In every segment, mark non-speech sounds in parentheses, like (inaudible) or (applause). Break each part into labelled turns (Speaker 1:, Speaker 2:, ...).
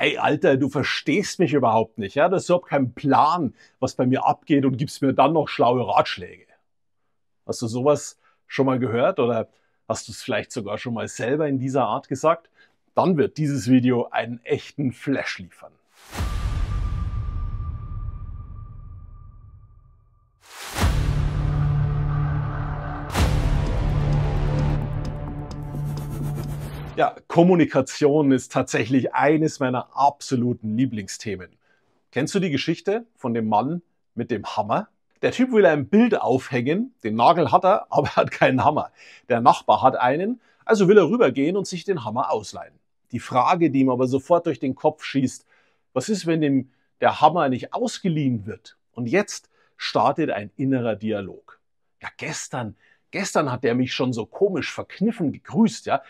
Speaker 1: ey Alter, du verstehst mich überhaupt nicht, ja, du hast überhaupt keinen Plan, was bei mir abgeht und gibst mir dann noch schlaue Ratschläge. Hast du sowas schon mal gehört oder hast du es vielleicht sogar schon mal selber in dieser Art gesagt? Dann wird dieses Video einen echten Flash liefern. Ja, Kommunikation ist tatsächlich eines meiner absoluten Lieblingsthemen. Kennst du die Geschichte von dem Mann mit dem Hammer? Der Typ will ein Bild aufhängen, den Nagel hat er, (laughs) aber er hat keinen Hammer. Der Nachbar hat einen, also will er rübergehen und sich den Hammer ausleihen. Die Frage, die ihm aber sofort durch den Kopf schießt, was ist, wenn dem der Hammer nicht ausgeliehen wird? Und jetzt startet ein innerer Dialog. Ja, gestern, gestern hat der mich schon so komisch verkniffen gegrüßt, ja.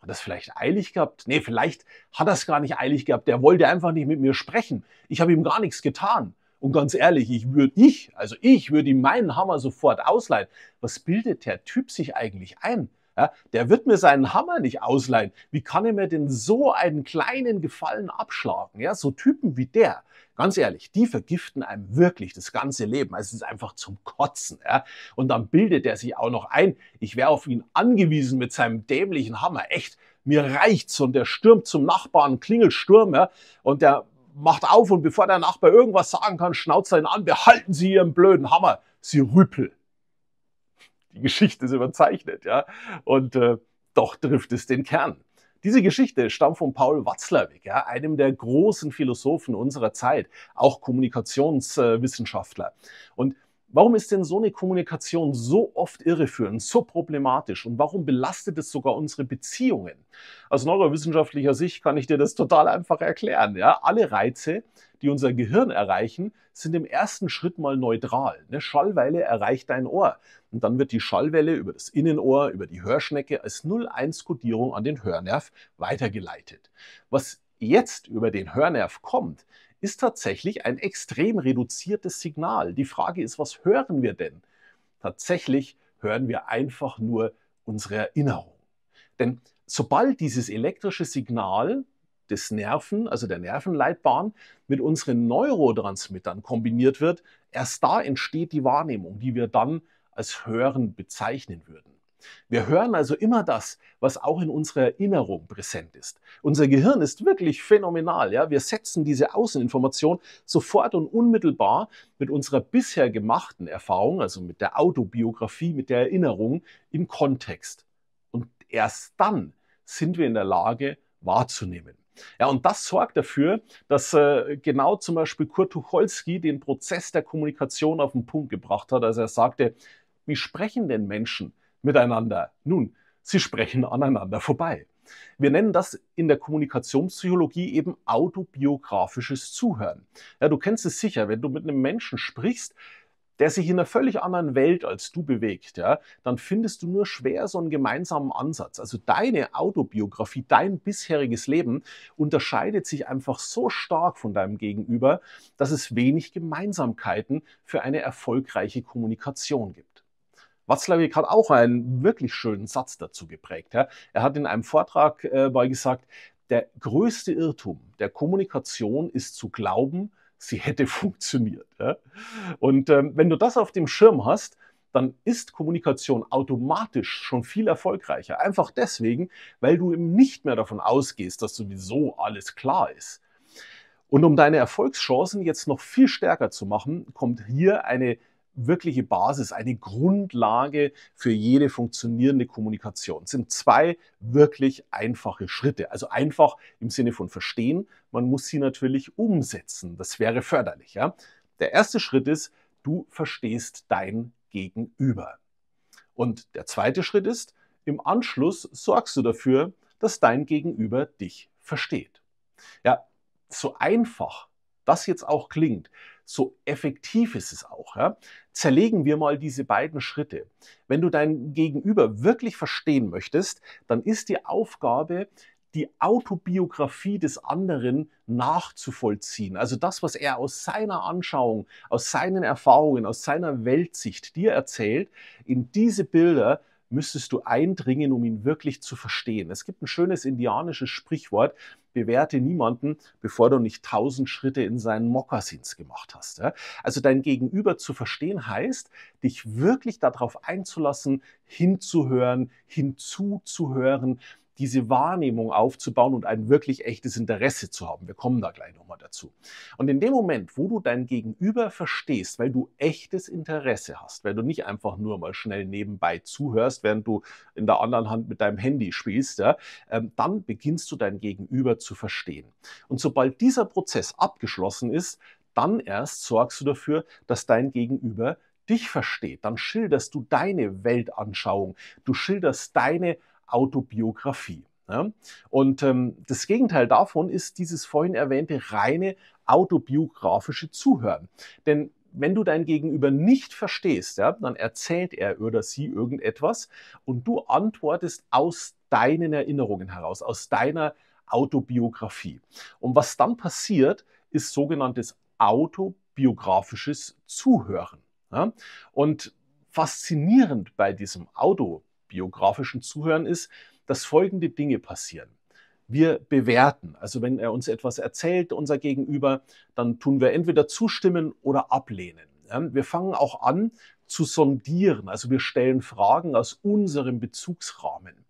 Speaker 1: Hat das vielleicht eilig gehabt? Nee, vielleicht hat das gar nicht eilig gehabt. Der wollte einfach nicht mit mir sprechen. Ich habe ihm gar nichts getan. Und ganz ehrlich, ich würde ich, also ich würde ihm meinen Hammer sofort ausleihen. Was bildet der Typ sich eigentlich ein? Ja, der wird mir seinen Hammer nicht ausleihen. Wie kann er mir denn so einen kleinen Gefallen abschlagen? Ja, so Typen wie der, Ganz ehrlich, die vergiften einem wirklich das ganze Leben. Also es ist einfach zum Kotzen. Ja? Und dann bildet er sich auch noch ein, ich wäre auf ihn angewiesen mit seinem dämlichen Hammer. Echt, mir reicht's. Und der stürmt zum Nachbarn, klingelt Sturm. Ja? Und der macht auf und bevor der Nachbar irgendwas sagen kann, schnauzt er ihn an, behalten Sie Ihren blöden Hammer, Sie Rüpel. Die Geschichte ist überzeichnet, ja. Und äh, doch trifft es den Kern. Diese Geschichte stammt von Paul Watzlawick, ja, einem der großen Philosophen unserer Zeit, auch Kommunikationswissenschaftler. Und Warum ist denn so eine Kommunikation so oft irreführend, so problematisch und warum belastet es sogar unsere Beziehungen? Aus neurowissenschaftlicher Sicht kann ich dir das total einfach erklären. Ja? Alle Reize, die unser Gehirn erreichen, sind im ersten Schritt mal neutral. Eine Schallwelle erreicht dein Ohr und dann wird die Schallwelle über das Innenohr, über die Hörschnecke als 0 1 kodierung an den Hörnerv weitergeleitet. Was jetzt über den Hörnerv kommt, ist tatsächlich ein extrem reduziertes Signal. Die Frage ist, was hören wir denn? Tatsächlich hören wir einfach nur unsere Erinnerung. Denn sobald dieses elektrische Signal des Nerven, also der Nervenleitbahn, mit unseren Neurotransmittern kombiniert wird, erst da entsteht die Wahrnehmung, die wir dann als Hören bezeichnen würden. Wir hören also immer das, was auch in unserer Erinnerung präsent ist. Unser Gehirn ist wirklich phänomenal. Ja? Wir setzen diese Außeninformation sofort und unmittelbar mit unserer bisher gemachten Erfahrung, also mit der Autobiografie, mit der Erinnerung im Kontext. Und erst dann sind wir in der Lage wahrzunehmen. Ja, und das sorgt dafür, dass äh, genau zum Beispiel Kurt Tucholsky den Prozess der Kommunikation auf den Punkt gebracht hat, als er sagte, wie sprechen denn Menschen? miteinander. Nun, sie sprechen aneinander vorbei. Wir nennen das in der Kommunikationspsychologie eben autobiografisches Zuhören. Ja, du kennst es sicher, wenn du mit einem Menschen sprichst, der sich in einer völlig anderen Welt als du bewegt, ja, dann findest du nur schwer so einen gemeinsamen Ansatz. Also deine Autobiografie, dein bisheriges Leben unterscheidet sich einfach so stark von deinem Gegenüber, dass es wenig Gemeinsamkeiten für eine erfolgreiche Kommunikation gibt. Watzlawick hat auch einen wirklich schönen Satz dazu geprägt. Ja. Er hat in einem Vortrag äh, gesagt, der größte Irrtum der Kommunikation ist zu glauben, sie hätte (laughs) funktioniert. Ja. Und ähm, wenn du das auf dem Schirm hast, dann ist Kommunikation automatisch schon viel erfolgreicher. Einfach deswegen, weil du eben nicht mehr davon ausgehst, dass sowieso alles klar ist. Und um deine Erfolgschancen jetzt noch viel stärker zu machen, kommt hier eine wirkliche Basis, eine Grundlage für jede funktionierende Kommunikation. Es sind zwei wirklich einfache Schritte. Also einfach im Sinne von verstehen, man muss sie natürlich umsetzen. Das wäre förderlich. Ja? Der erste Schritt ist, du verstehst dein Gegenüber. Und der zweite Schritt ist, im Anschluss sorgst du dafür, dass dein Gegenüber dich versteht. Ja, so einfach das jetzt auch klingt, so effektiv ist es auch. Ja? Zerlegen wir mal diese beiden Schritte. Wenn du dein Gegenüber wirklich verstehen möchtest, dann ist die Aufgabe, die Autobiografie des anderen nachzuvollziehen. Also das, was er aus seiner Anschauung, aus seinen Erfahrungen, aus seiner Weltsicht dir erzählt, in diese Bilder müsstest du eindringen, um ihn wirklich zu verstehen. Es gibt ein schönes indianisches Sprichwort, bewerte niemanden, bevor du nicht tausend Schritte in seinen Mokassins gemacht hast. Also dein Gegenüber zu verstehen heißt, dich wirklich darauf einzulassen, hinzuhören, hinzuzuhören, diese Wahrnehmung aufzubauen und ein wirklich echtes Interesse zu haben. Wir kommen da gleich nochmal dazu. Und in dem Moment, wo du dein Gegenüber verstehst, weil du echtes Interesse hast, weil du nicht einfach nur mal schnell nebenbei zuhörst, während du in der anderen Hand mit deinem Handy spielst, ja, ähm, dann beginnst du dein Gegenüber zu verstehen. Und sobald dieser Prozess abgeschlossen ist, dann erst sorgst du dafür, dass dein Gegenüber dich versteht. Dann schilderst du deine Weltanschauung, du schilderst deine Autobiografie. Ja? Und ähm, das Gegenteil davon ist dieses vorhin erwähnte reine autobiografische Zuhören. Denn wenn du dein Gegenüber nicht verstehst, ja, dann erzählt er oder sie irgendetwas und du antwortest aus deinen Erinnerungen heraus, aus deiner Autobiografie. Und was dann passiert, ist sogenanntes autobiografisches Zuhören. Ja? Und faszinierend bei diesem Auto biografischen Zuhören ist, dass folgende Dinge passieren. Wir bewerten, also wenn er uns etwas erzählt, unser Gegenüber, dann tun wir entweder zustimmen oder ablehnen. Wir fangen auch an zu sondieren, also wir stellen Fragen aus unserem Bezugsrahmen.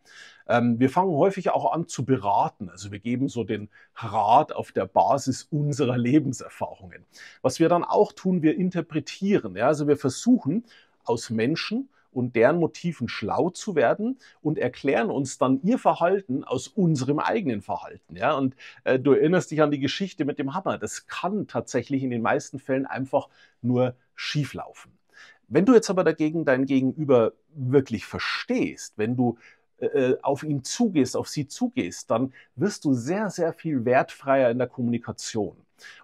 Speaker 1: Ähm, wir fangen häufig auch an zu beraten, also wir geben so den Rat auf der Basis unserer Lebenserfahrungen. Was wir dann auch tun, wir interpretieren, also wir versuchen aus Menschen und deren Motiven schlau zu werden und erklären uns dann ihr Verhalten aus unserem eigenen Verhalten. Ja? Und äh, du erinnerst dich an die Geschichte mit dem Hammer. Das kann tatsächlich in den meisten Fällen einfach nur schieflaufen. Wenn du jetzt aber dagegen dein Gegenüber wirklich verstehst, wenn du äh, äh, auf ihn zugehst, auf sie zugehst, dann wirst du sehr, sehr viel wertfreier in der Kommunikation.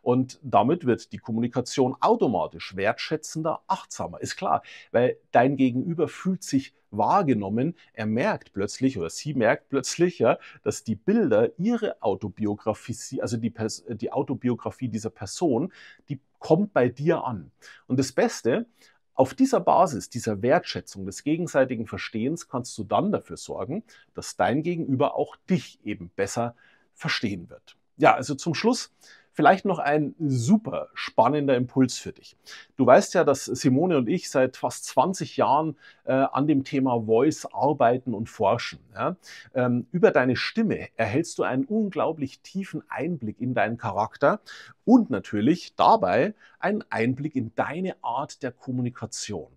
Speaker 1: Und damit wird die Kommunikation automatisch wertschätzender, achtsamer. Ist klar, weil dein Gegenüber fühlt sich wahrgenommen. Er merkt plötzlich oder sie merkt plötzlich, ja, dass die Bilder ihre Autobiografie, also die, die Autobiografie dieser Person, die kommt bei dir an. Und das Beste, auf dieser Basis, dieser Wertschätzung des gegenseitigen Verstehens kannst du dann dafür sorgen, dass dein Gegenüber auch dich eben besser verstehen wird. Ja, also zum Schluss Vielleicht noch ein super spannender Impuls für dich. Du weißt ja, dass Simone und ich seit fast 20 Jahren äh, an dem Thema Voice arbeiten und forschen. Ja? Ähm, über deine Stimme erhältst du einen unglaublich tiefen Einblick in deinen Charakter und natürlich dabei einen Einblick in deine Art der Kommunikation.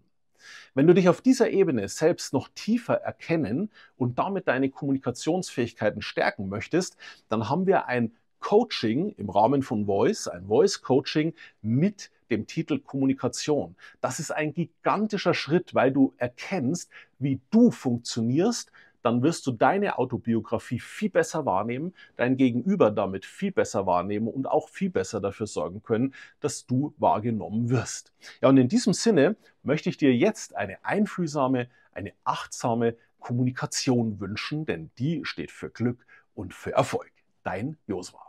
Speaker 1: Wenn du dich auf dieser Ebene selbst noch tiefer erkennen und damit deine Kommunikationsfähigkeiten stärken möchtest, dann haben wir ein Coaching im Rahmen von Voice, ein Voice Coaching mit dem Titel Kommunikation. Das ist ein gigantischer Schritt, weil du erkennst, wie du funktionierst, dann wirst du deine Autobiografie viel besser wahrnehmen, dein Gegenüber damit viel besser wahrnehmen und auch viel besser dafür sorgen können, dass du wahrgenommen wirst. Ja, und in diesem Sinne möchte ich dir jetzt eine einfühlsame, eine achtsame Kommunikation wünschen, denn die steht für Glück und für Erfolg. Dein Josua.